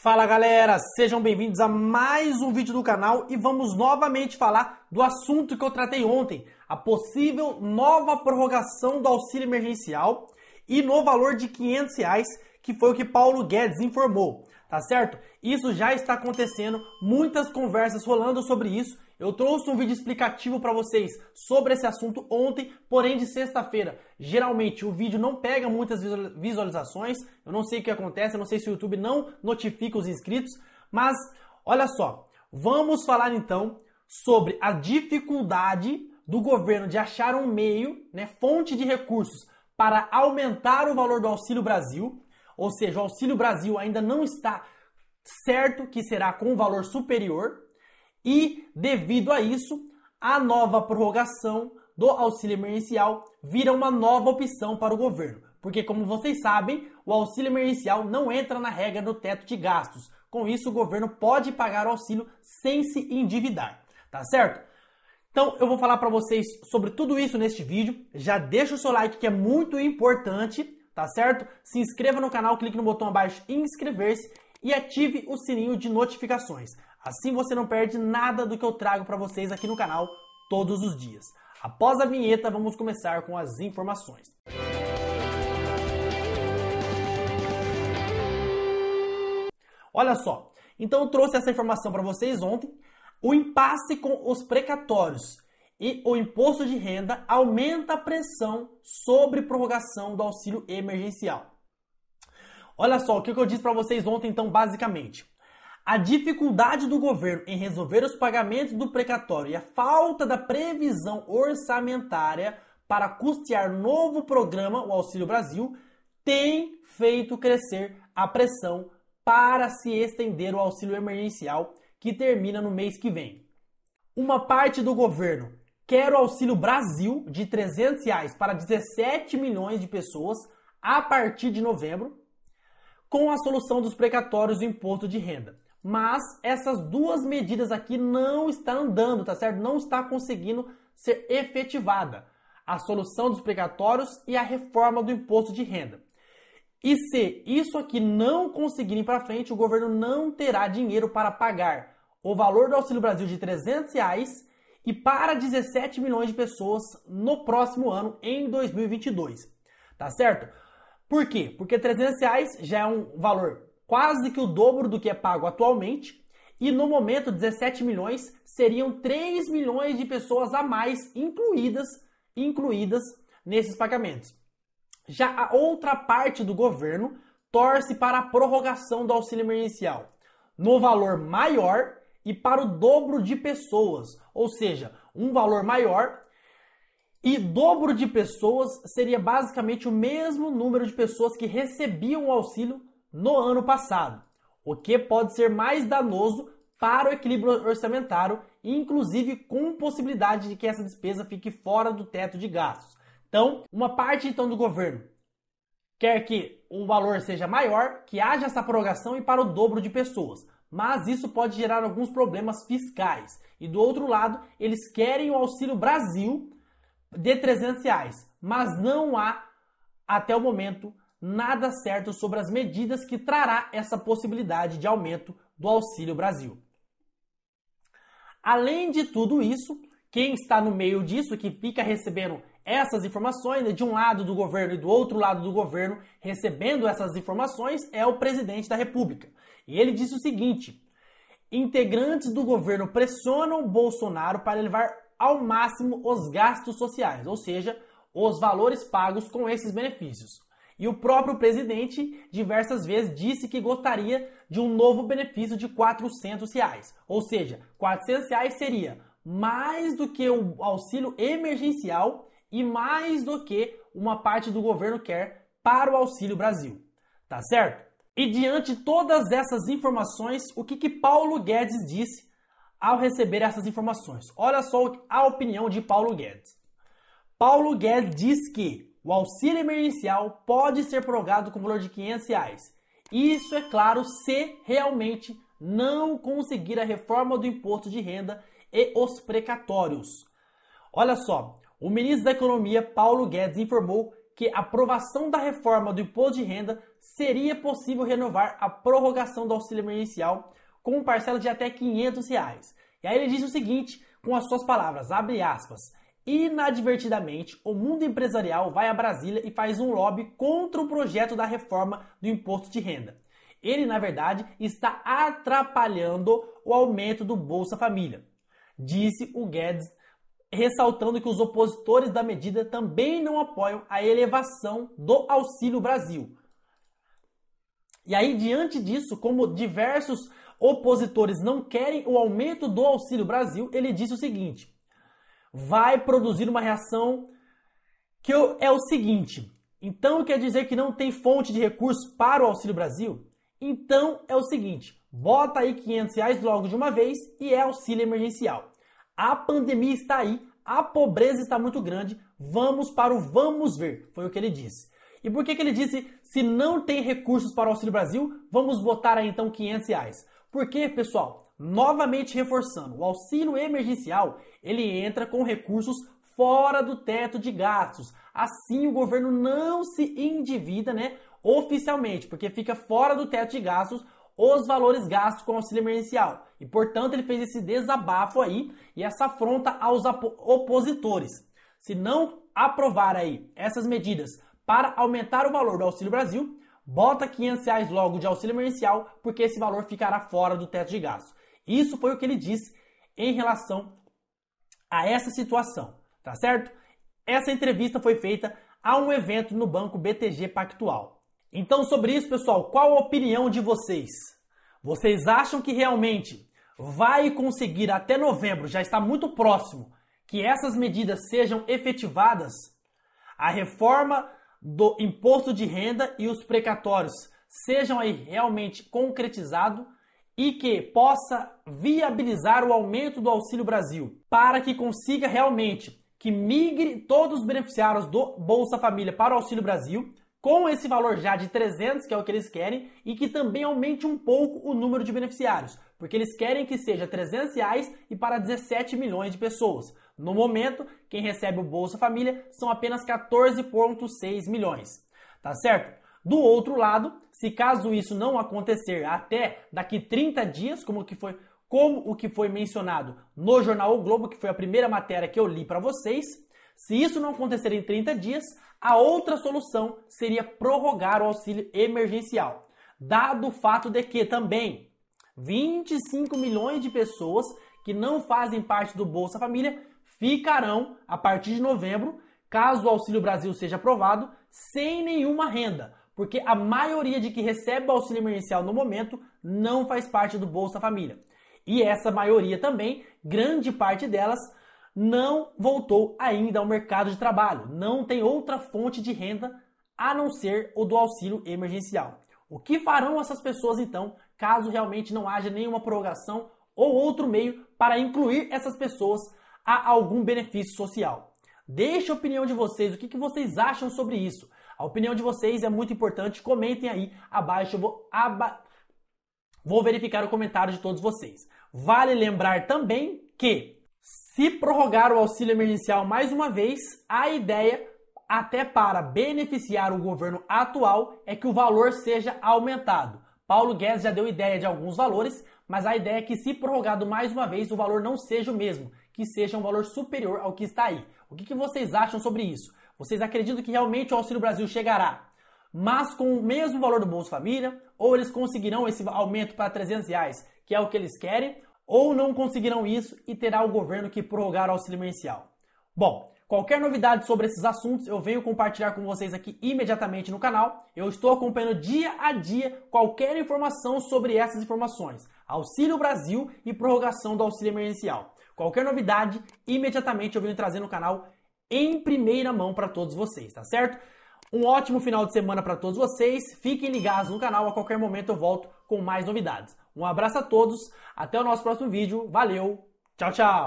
Fala galera, sejam bem-vindos a mais um vídeo do canal e vamos novamente falar do assunto que eu tratei ontem, a possível nova prorrogação do auxílio emergencial e no valor de 500 reais, que foi o que Paulo Guedes informou tá certo? Isso já está acontecendo, muitas conversas rolando sobre isso. Eu trouxe um vídeo explicativo para vocês sobre esse assunto ontem, porém de sexta-feira. Geralmente o vídeo não pega muitas visualizações, eu não sei o que acontece, eu não sei se o YouTube não notifica os inscritos, mas olha só, vamos falar então sobre a dificuldade do governo de achar um meio, né, fonte de recursos para aumentar o valor do Auxílio Brasil ou seja, o Auxílio Brasil ainda não está certo que será com um valor superior, e devido a isso, a nova prorrogação do auxílio emergencial vira uma nova opção para o governo, porque como vocês sabem, o auxílio emergencial não entra na regra do teto de gastos. Com isso, o governo pode pagar o auxílio sem se endividar, tá certo? Então, eu vou falar para vocês sobre tudo isso neste vídeo. Já deixa o seu like que é muito importante tá certo? Se inscreva no canal, clique no botão abaixo inscrever-se e ative o sininho de notificações. Assim você não perde nada do que eu trago para vocês aqui no canal todos os dias. Após a vinheta, vamos começar com as informações. Olha só, então eu trouxe essa informação para vocês ontem. O impasse com os precatórios e o imposto de renda aumenta a pressão sobre prorrogação do auxílio emergencial. Olha só o que eu disse para vocês ontem, então, basicamente. A dificuldade do governo em resolver os pagamentos do precatório e a falta da previsão orçamentária para custear novo programa, o Auxílio Brasil, tem feito crescer a pressão para se estender o auxílio emergencial que termina no mês que vem. Uma parte do governo Quero auxílio Brasil de 300 reais para 17 milhões de pessoas a partir de novembro, com a solução dos precatórios do imposto de renda. Mas essas duas medidas aqui não estão andando, tá certo? Não está conseguindo ser efetivada. A solução dos precatórios e a reforma do imposto de renda. E se isso aqui não conseguirem para frente, o governo não terá dinheiro para pagar o valor do Auxílio Brasil de 300 reais e para 17 milhões de pessoas no próximo ano, em 2022. Tá certo? Por quê? Porque 300 reais já é um valor quase que o dobro do que é pago atualmente. E no momento, 17 milhões seriam 3 milhões de pessoas a mais incluídas, incluídas nesses pagamentos. Já a outra parte do governo torce para a prorrogação do auxílio emergencial no valor maior e para o dobro de pessoas, ou seja, um valor maior. E dobro de pessoas seria basicamente o mesmo número de pessoas que recebiam o auxílio no ano passado, o que pode ser mais danoso para o equilíbrio orçamentário, inclusive com possibilidade de que essa despesa fique fora do teto de gastos. Então, uma parte então do governo quer que o valor seja maior, que haja essa prorrogação e para o dobro de pessoas mas isso pode gerar alguns problemas fiscais. E do outro lado, eles querem o Auxílio Brasil de 300 reais, mas não há, até o momento, nada certo sobre as medidas que trará essa possibilidade de aumento do Auxílio Brasil. Além de tudo isso, quem está no meio disso, que fica recebendo essas informações, né, de um lado do governo e do outro lado do governo, recebendo essas informações, é o presidente da República. E ele disse o seguinte: integrantes do governo pressionam Bolsonaro para elevar ao máximo os gastos sociais, ou seja, os valores pagos com esses benefícios. E o próprio presidente diversas vezes disse que gostaria de um novo benefício de 400 reais. Ou seja, 400 reais seria mais do que o auxílio emergencial e mais do que uma parte do governo quer para o Auxílio Brasil. Tá certo? E diante de todas essas informações, o que, que Paulo Guedes disse ao receber essas informações? Olha só a opinião de Paulo Guedes. Paulo Guedes diz que o auxílio emergencial pode ser prorrogado com valor de 500 reais. Isso é claro se realmente não conseguir a reforma do imposto de renda e os precatórios. Olha só, o ministro da Economia, Paulo Guedes, informou que a aprovação da reforma do imposto de renda seria possível renovar a prorrogação do auxílio emergencial com parcela de até R$ 500. Reais. E aí ele diz o seguinte, com as suas palavras, abre aspas, Inadvertidamente, o mundo empresarial vai a Brasília e faz um lobby contra o projeto da reforma do imposto de renda. Ele, na verdade, está atrapalhando o aumento do Bolsa Família, disse o Guedes ressaltando que os opositores da medida também não apoiam a elevação do Auxílio Brasil. E aí, diante disso, como diversos opositores não querem o aumento do Auxílio Brasil, ele disse o seguinte: vai produzir uma reação que é o seguinte. Então quer dizer que não tem fonte de recurso para o Auxílio Brasil? Então é o seguinte: bota aí 500 reais logo de uma vez e é auxílio emergencial. A pandemia está aí, a pobreza está muito grande, vamos para o vamos ver, foi o que ele disse. E por que, que ele disse, se não tem recursos para o Auxílio Brasil, vamos botar aí então 500 reais? Porque, pessoal, novamente reforçando, o auxílio emergencial, ele entra com recursos fora do teto de gastos. Assim o governo não se endivida, né, oficialmente, porque fica fora do teto de gastos os valores gastos com auxílio emergencial. E, portanto, ele fez esse desabafo aí e essa afronta aos opositores. Se não aprovar aí essas medidas para aumentar o valor do Auxílio Brasil, bota 500 reais logo de auxílio emergencial, porque esse valor ficará fora do teto de gastos. Isso foi o que ele disse em relação a essa situação, tá certo? Essa entrevista foi feita a um evento no Banco BTG Pactual. Então, sobre isso, pessoal, qual a opinião de vocês? Vocês acham que realmente vai conseguir até novembro, já está muito próximo, que essas medidas sejam efetivadas? A reforma do imposto de renda e os precatórios sejam aí realmente concretizados e que possa viabilizar o aumento do Auxílio Brasil, para que consiga realmente que migre todos os beneficiários do Bolsa Família para o Auxílio Brasil, com esse valor já de 300, que é o que eles querem, e que também aumente um pouco o número de beneficiários, porque eles querem que seja 300 reais e para 17 milhões de pessoas. No momento, quem recebe o Bolsa Família são apenas 14,6 milhões, tá certo? Do outro lado, se caso isso não acontecer até daqui 30 dias, como que foi como o que foi mencionado no jornal o Globo, que foi a primeira matéria que eu li para vocês, se isso não acontecer em 30 dias, a outra solução seria prorrogar o auxílio emergencial, dado o fato de que também 25 milhões de pessoas que não fazem parte do Bolsa Família ficarão, a partir de novembro, caso o Auxílio Brasil seja aprovado, sem nenhuma renda, porque a maioria de que recebe o auxílio emergencial no momento não faz parte do Bolsa Família. E essa maioria também, grande parte delas, não voltou ainda ao mercado de trabalho, não tem outra fonte de renda a não ser o do auxílio emergencial. O que farão essas pessoas então, caso realmente não haja nenhuma prorrogação ou outro meio para incluir essas pessoas a algum benefício social? Deixe a opinião de vocês, o que, que vocês acham sobre isso? A opinião de vocês é muito importante, comentem aí abaixo, eu vou, aba... vou verificar o comentário de todos vocês. Vale lembrar também que se prorrogar o auxílio emergencial mais uma vez, a ideia, até para beneficiar o governo atual, é que o valor seja aumentado. Paulo Guedes já deu ideia de alguns valores, mas a ideia é que, se prorrogado mais uma vez, o valor não seja o mesmo, que seja um valor superior ao que está aí. O que, vocês acham sobre isso? Vocês acreditam que realmente o Auxílio Brasil chegará, mas com o mesmo valor do Bolsa Família? Ou eles conseguirão esse aumento para 300 reais, que é o que eles querem? ou não conseguirão isso e terá o governo que prorrogar o auxílio emergencial. Bom, qualquer novidade sobre esses assuntos eu venho compartilhar com vocês aqui imediatamente no canal. Eu estou acompanhando dia a dia qualquer informação sobre essas informações, Auxílio Brasil e prorrogação do auxílio emergencial. Qualquer novidade, imediatamente eu venho trazer no canal em primeira mão para todos vocês, tá certo? Um ótimo final de semana para todos vocês. Fiquem ligados no canal, a qualquer momento eu volto com mais novidades. Um abraço a todos, até o nosso próximo vídeo, valeu, tchau, tchau!